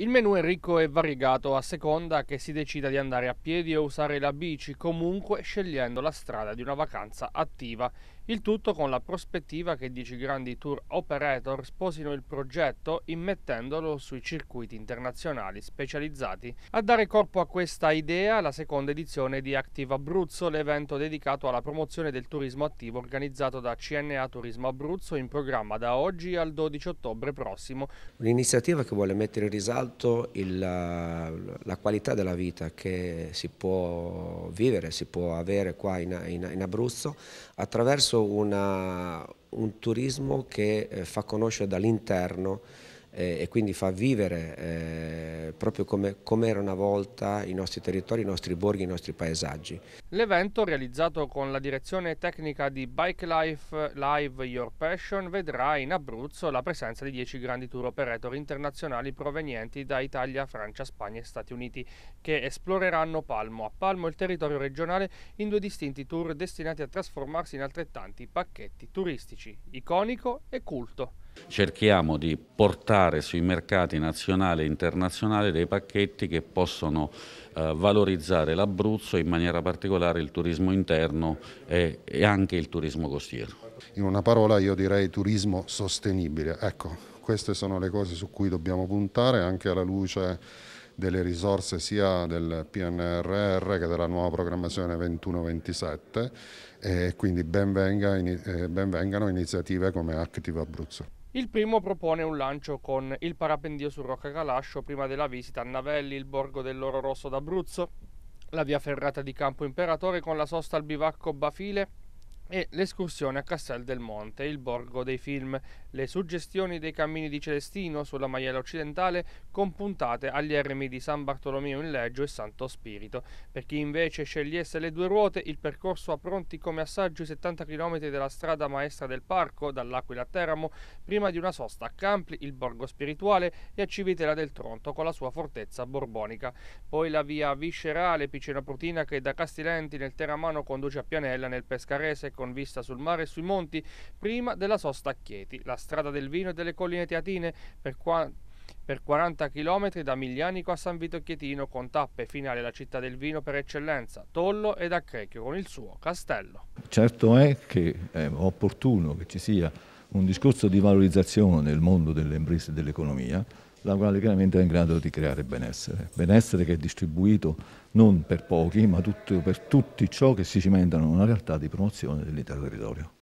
Il menù è ricco e variegato a seconda che si decida di andare a piedi o usare la bici, comunque scegliendo la strada di una vacanza attiva. Il tutto con la prospettiva che 10 grandi tour operator sposino il progetto immettendolo sui circuiti internazionali specializzati. A dare corpo a questa idea la seconda edizione di Active Abruzzo, l'evento dedicato alla promozione del turismo attivo organizzato da CNA Turismo Abruzzo in programma da oggi al 12 ottobre prossimo. Un'iniziativa che vuole mettere in risalto alto il, la, la, qualità della vita che si può vivere, si può avere qua in, in, in Abruzzo attraverso una, un turismo che eh, fa conoscere dall'interno eh, e quindi fa vivere eh, proprio come, come era una volta i nostri territori, i nostri borghi, i nostri paesaggi. L'evento realizzato con la direzione tecnica di Bike Life Live Your Passion vedrà in Abruzzo la presenza di 10 grandi tour operator internazionali provenienti da Italia, Francia, Spagna e Stati Uniti che esploreranno palmo a palmo il territorio regionale in due distinti tour destinati a trasformarsi in altrettanti pacchetti turistici, iconico e culto. Cerchiamo di portare sui mercati nazionale e internazionale dei pacchetti che possono eh, valorizzare l'Abruzzo, e in maniera particolare il turismo interno e, e anche il turismo costiero. In una parola io direi turismo sostenibile. Ecco, queste sono le cose su cui dobbiamo puntare anche alla luce delle risorse sia del PNRR che della nuova programmazione 21-27 e quindi benvengano eh, iniziative come Active Abruzzo. Il primo propone un lancio con il parapendio su Rocca Calascio prima della visita a Navelli, il borgo dell'Oro Rosso d'Abruzzo, la via ferrata di Campo Imperatore con la sosta al bivacco Bafile, e l'escursione a Castel del Monte, il borgo dei film, le suggestioni dei cammini di Celestino sulla Maiella Occidentale con puntate agli ermi di San Bartolomeo in Leggio e Santo Spirito. Per chi invece scegliesse le due ruote, il percorso ha pronti come assaggio i 70 km della strada maestra del parco, dall'Aquila a Teramo, prima di una sosta a Campli, il borgo spirituale, e a Civitella del Tronto con la sua fortezza borbonica. Poi la via viscerale Picena Prutina che da Castilenti nel Teramano conduce a Pianella nel Pescarese con vista sul mare e sui monti, prima della sosta a Chieti, la strada del vino e delle colline teatine, per quanto per 40 km da Miglianico a San Vito Chietino con tappe finali alla città del vino per eccellenza, Tollo ed Accrecchio con il suo castello. Certo è che è opportuno che ci sia un discorso di valorizzazione nel mondo delle imprese e dell'economia, la quale chiaramente è in grado di creare benessere. Benessere che è distribuito non per pochi, ma tutto, per tutti ciò che si cimentano in una realtà di promozione dell'intero territorio.